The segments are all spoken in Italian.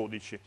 12.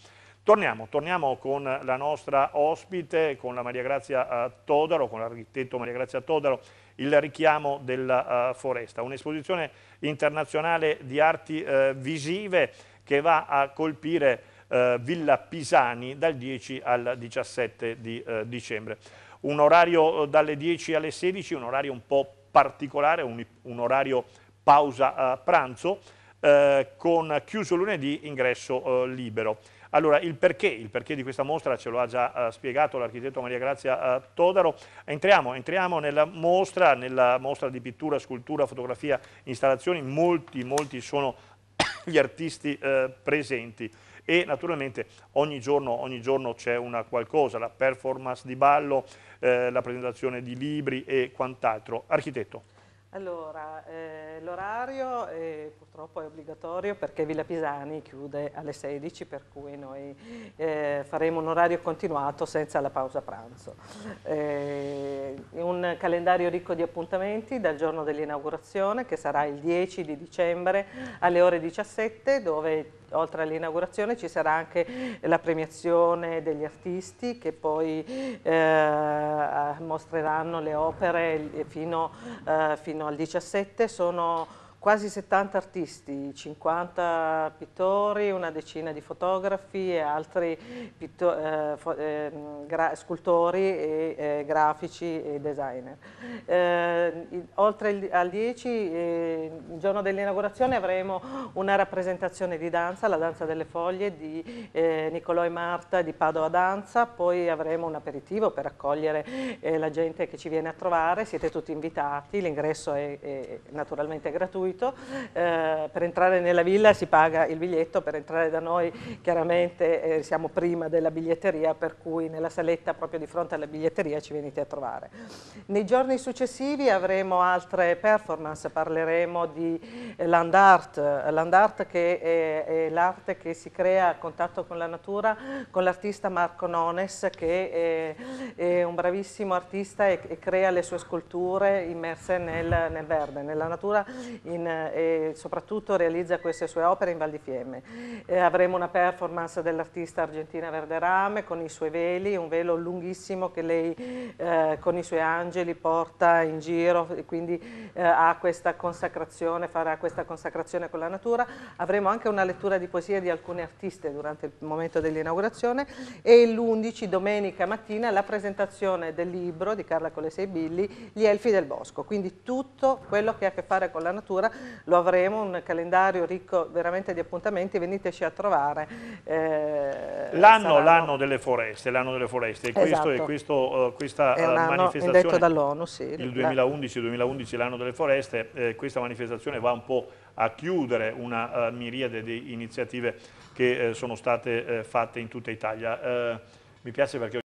Torniamo, torniamo, con la nostra ospite, con la Maria Grazia eh, Todaro, con l'architetto Maria Grazia Todaro, il richiamo della eh, foresta, un'esposizione internazionale di arti eh, visive che va a colpire Villa Pisani dal 10 al 17 di dicembre. Un orario dalle 10 alle 16, un orario un po' particolare, un, un orario pausa pranzo, eh, con chiuso lunedì, ingresso eh, libero. Allora, il perché? il perché? di questa mostra ce lo ha già eh, spiegato l'architetto Maria Grazia eh, Todaro. Entriamo, entriamo nella, mostra, nella mostra, di pittura, scultura, fotografia, installazioni. Molti, molti sono gli artisti eh, presenti e naturalmente ogni giorno, ogni giorno c'è una qualcosa, la performance di ballo, eh, la presentazione di libri e quant'altro. Architetto. Allora, eh, l'orario eh, purtroppo è obbligatorio perché Villa Pisani chiude alle 16 per cui noi eh, faremo un orario continuato senza la pausa pranzo. Eh, un calendario ricco di appuntamenti dal giorno dell'inaugurazione che sarà il 10 di dicembre alle ore 17 dove oltre all'inaugurazione ci sarà anche la premiazione degli artisti che poi eh, mostreranno le opere fino, eh, fino al 17, sono quasi 70 artisti, 50 pittori, una decina di fotografi e altri eh, ehm, scultori, e, eh, grafici e designer. Eh, oltre il, al 10, eh, il giorno dell'inaugurazione avremo una rappresentazione di danza, la danza delle foglie di eh, Nicolò e Marta di Padova Danza, poi avremo un aperitivo per accogliere eh, la gente che ci viene a trovare, siete tutti invitati, l'ingresso è, è naturalmente gratuito gratuito, eh, per entrare nella villa si paga il biglietto, per entrare da noi chiaramente eh, siamo prima della biglietteria, per cui nella saletta proprio di fronte alla biglietteria ci venite a trovare. Nei giorni successivi avremo altre performance, parleremo di eh, land art, land art che è, è l'arte che si crea a contatto con la natura, con l'artista Marco Nones che è, è un bravissimo artista e, e, crea le sue sculture immerse nel, nel verde, nella natura in in, eh, e soprattutto realizza queste sue opere in Val di Fiemme. Eh, avremo una performance dell'artista argentina Verderame con i suoi veli, un velo lunghissimo che lei eh, con i suoi angeli porta in giro e quindi eh, ha questa consacrazione, farà questa consacrazione con la natura. Avremo anche una lettura di poesie di alcune artiste durante il momento dell'inaugurazione e l'11 domenica mattina la presentazione del libro di Carla Colesei Billi, Gli Elfi del Bosco, quindi tutto quello che ha a che fare con la natura ancora lo avremo, un calendario ricco veramente di appuntamenti, veniteci a trovare. Eh, l'anno, saranno... delle foreste, l'anno delle foreste, esatto. questo, è questo, uh, questa è un eh, anno manifestazione, detto dall'ONU, sì. il 2011-2011 l'anno delle foreste, eh, questa manifestazione va un po' a chiudere una uh, miriade di iniziative che eh, sono state eh, fatte in tutta Italia. mi piace perché